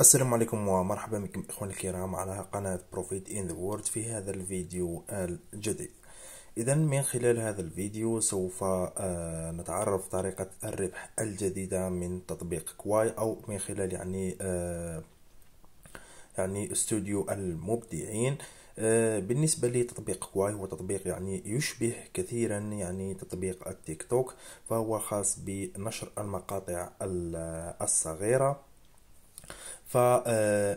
السلام عليكم ومرحبا بكم اخواني الكرام على قناة بروفيت ان ذا وورد في هذا الفيديو الجديد اذا من خلال هذا الفيديو سوف آه، نتعرف طريقة الربح الجديدة من تطبيق كواي او من خلال يعني آه، يعني استوديو المبدعين آه، بالنسبة لتطبيق كواي هو تطبيق يعني يشبه كثيرا يعني تطبيق التيك توك فهو خاص بنشر المقاطع الصغيرة فهذا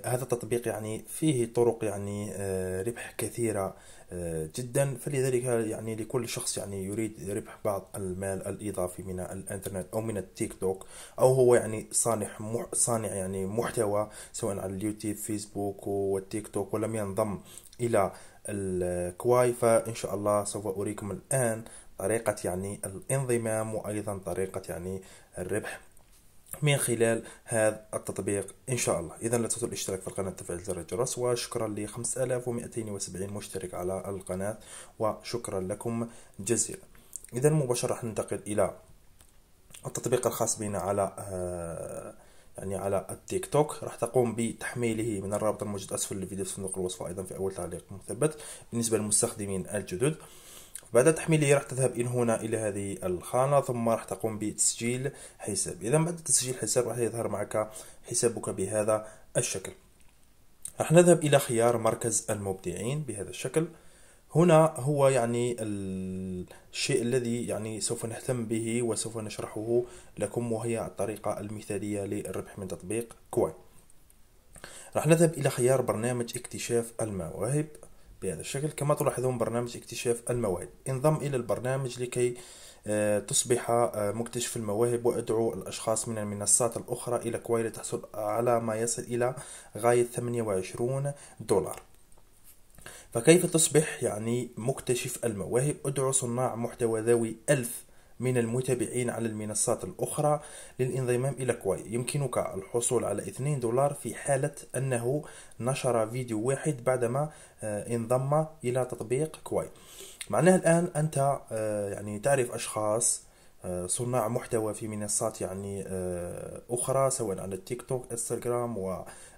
آه، التطبيق يعني فيه طرق يعني آه، ربح كثيرة آه، جدا فلذلك يعني لكل شخص يعني يريد ربح بعض المال الإضافي من الإنترنت أو من التيك توك أو هو يعني صانع صانع يعني محتوى سواء على اليوتيوب فيسبوك والتيك توك ولم ينضم إلى الكواي فإن شاء الله سوف أريكم الآن طريقة يعني الانضمام وأيضا طريقة يعني الربح من خلال هذا التطبيق ان شاء الله اذا لا تنسوا الاشتراك في القناه وتفعيل زر الجرس وشكرا ل 5270 مشترك على القناه وشكرا لكم جزيلا اذا مباشره راح ننتقل الى التطبيق الخاص بنا على آه، يعني على التيك توك راح تقوم بتحميله من الرابط الموجود اسفل الفيديو في صندوق الوصف ايضا في اول تعليق مثبت بالنسبه للمستخدمين الجدد بعد تحميله راح تذهب إلى هنا إلى هذه الخانة ثم راح تقوم بتسجيل حساب إذا بعد تسجيل حساب راح يظهر معك حسابك بهذا الشكل راح نذهب إلى خيار مركز المبدعين بهذا الشكل هنا هو يعني الشيء الذي يعني سوف نهتم به وسوف نشرحه لكم وهي الطريقة المثالية للربح من تطبيق كوين راح نذهب إلى خيار برنامج اكتشاف المواهب بهذا الشكل كما تلاحظون برنامج اكتشاف المواهب انضم إلى البرنامج لكي آه، تصبح آه، مكتشف المواهب وأدعو الأشخاص من المنصات الأخرى إلى كوي لتحصل على ما يصل إلى غاية 28 دولار فكيف تصبح يعني مكتشف المواهب أدعو صناع محتوى ذوي ألف من المتابعين على المنصات الأخرى للانضمام إلى كواي يمكنك الحصول على 2 دولار في حالة أنه نشر فيديو واحد بعدما آه، انضم إلى تطبيق كواي معناها الآن أنت آه، يعني تعرف أشخاص آه، صناع محتوى في منصات يعني أخرى سواء على التيك توك انستغرام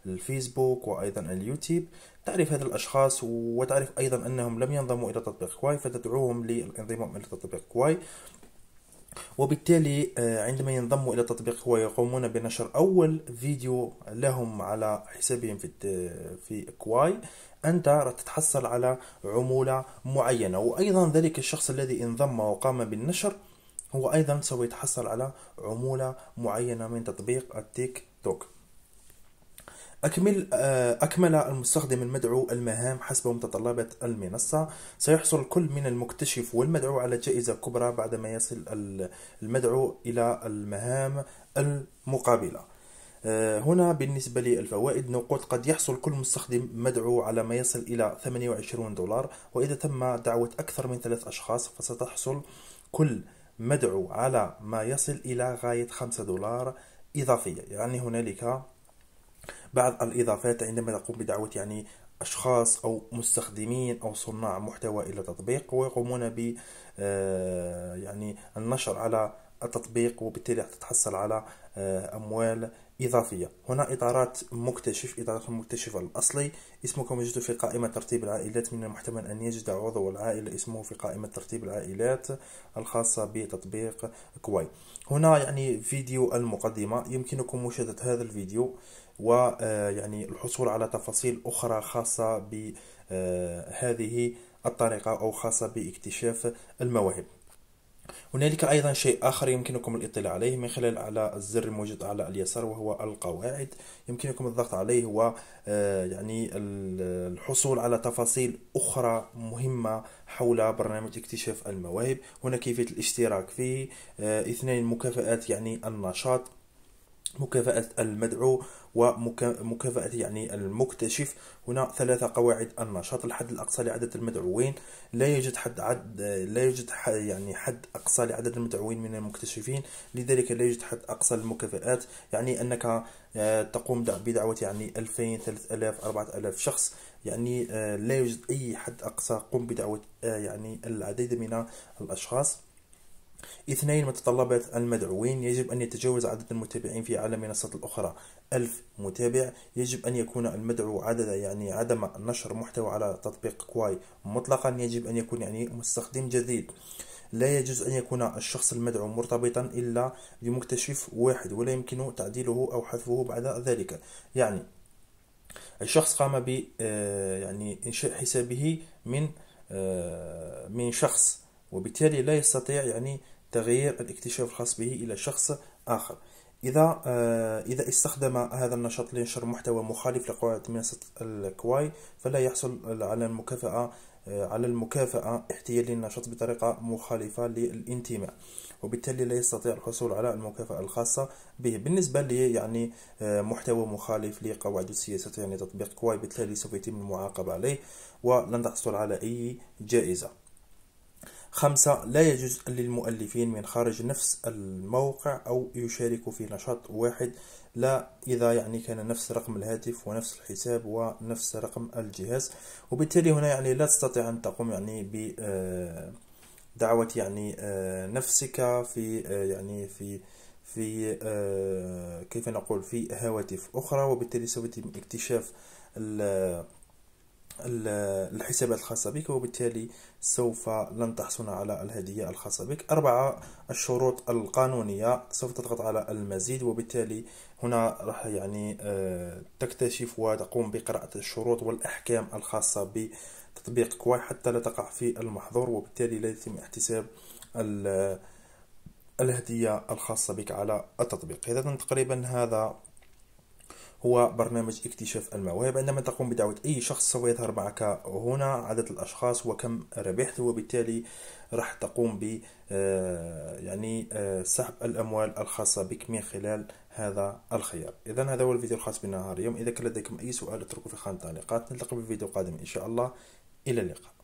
والفيسبوك وأيضا اليوتيوب تعرف هذا الأشخاص وتعرف أيضا أنهم لم ينضموا إلى تطبيق كواي فتدعوهم للانضمام إلى تطبيق كواي وبالتالي آه، عندما ينضموا إلى التطبيق هو يقومون بنشر أول فيديو لهم على حسابهم في في كواي أنت تتحصل على عمولة معينة وأيضا ذلك الشخص الذي انضم وقام بالنشر هو أيضا سوف يتحصل على عمولة معينة من تطبيق التيك توك أكمل آه، أكمل المستخدم المدعو المهام حسب متطلبات المنصة سيحصل كل من المكتشف والمدعو على جائزة كبرى بعدما يصل المدعو إلى المهام المقابلة آه، هنا بالنسبة للفوائد نقول قد يحصل كل مستخدم مدعو على ما يصل إلى 28 دولار وإذا تم دعوة أكثر من ثلاث أشخاص فستحصل كل مدعو على ما يصل إلى غاية 5 دولار إضافية يعني هنالك بعض الإضافات عندما تقوم بدعوة يعني أشخاص أو مستخدمين أو صناع محتوى إلى تطبيق ويقومون ب آه، يعني النشر على التطبيق وبالتالي تتحصل على آه، أموال إضافية هنا إطارات مكتشف إطارات المكتشف الأصلي اسمكم يجد في قائمة ترتيب العائلات من المحتمل أن يجد عضو العائلة اسمه في قائمة ترتيب العائلات الخاصة بتطبيق كواي هنا يعني فيديو المقدمة يمكنكم مشاهدة هذا الفيديو ويعني آه، الحصول على تفاصيل أخرى خاصة بهذه آه، الطريقة أو خاصة باكتشاف المواهب هنالك ايضا شيء اخر يمكنكم الاطلاع عليه من خلال على الزر الموجود على اليسار وهو القواعد يمكنكم الضغط عليه و آه، يعني الحصول على تفاصيل اخرى مهمه حول برنامج اكتشاف المواهب هنا كيفيه الاشتراك فيه اثنين مكافآت يعني النشاط مكافأة المدعو ومكافأة يعني المكتشف هنا ثلاثة قواعد النشاط الحد الأقصى لعدد المدعوين لا يوجد حد عد لا يوجد حد يعني حد أقصى لعدد المدعوين من المكتشفين لذلك لا يوجد حد أقصى للمكافآت يعني أنك آه، تقوم بدعوة يعني 2000 3000 4000 شخص يعني آه، لا يوجد أي حد أقصى قم بدعوة آه، يعني العديد من الأشخاص اثنين متطلبات المدعوين يجب أن يتجاوز عدد المتابعين في عالم منصات الأخرى ألف متابع يجب أن يكون المدعو عدد يعني عدم نشر محتوى على تطبيق كواي مطلقا يجب أن يكون يعني مستخدم جديد لا يجوز أن يكون الشخص المدعو مرتبطا إلا بمكتشف واحد ولا يمكن تعديله أو حذفه بعد ذلك يعني الشخص قام ب آه، يعني إنشاء حسابه من آه، من شخص وبالتالي لا يستطيع يعني تغيير الاكتشاف الخاص به إلى شخص آخر إذا آه، إذا استخدم هذا النشاط لنشر محتوى مخالف لقواعد منصة الكواي فلا يحصل على المكافأة آه، على المكافأة احتيال للنشاط بطريقة مخالفة للانتماء وبالتالي لا يستطيع الحصول على المكافأة الخاصة به بالنسبة لي يعني آه، محتوى مخالف لقواعد السياسة يعني تطبيق كواي بالتالي سوف يتم المعاقبة عليه ولن تحصل على أي جائزة خمسة لا يجوز للمؤلفين من خارج نفس الموقع أو يشاركوا في نشاط واحد لا إذا يعني كان نفس رقم الهاتف ونفس الحساب ونفس رقم الجهاز وبالتالي هنا يعني لا تستطيع أن تقوم يعني ب آه، دعوة يعني آه، نفسك في آه، يعني في في كيف نقول في هواتف أخرى وبالتالي سوف يتم اكتشاف الحسابات الخاصة بك وبالتالي سوف لن تحصل على الهدية الخاصة بك أربعة الشروط القانونية سوف تضغط على المزيد وبالتالي هنا راح يعني آه، تكتشف وتقوم بقراءة الشروط والأحكام الخاصة بتطبيق كواي حتى لا تقع في المحظور وبالتالي لا يتم احتساب الهدية الخاصة بك على التطبيق إذا تقريبا هذا هو برنامج اكتشاف المواهب عندما تقوم بدعوة أي شخص سوف يظهر معك هنا عدد الأشخاص وكم ربحت وبالتالي راح تقوم ب آه، يعني آه، سحب الأموال الخاصة بك من خلال هذا الخيار إذا هذا هو الفيديو الخاص بنا نهار اليوم إذا كان لديكم أي سؤال اتركوا في خانة التعليقات نلتقي في فيديو قادم إن شاء الله إلى اللقاء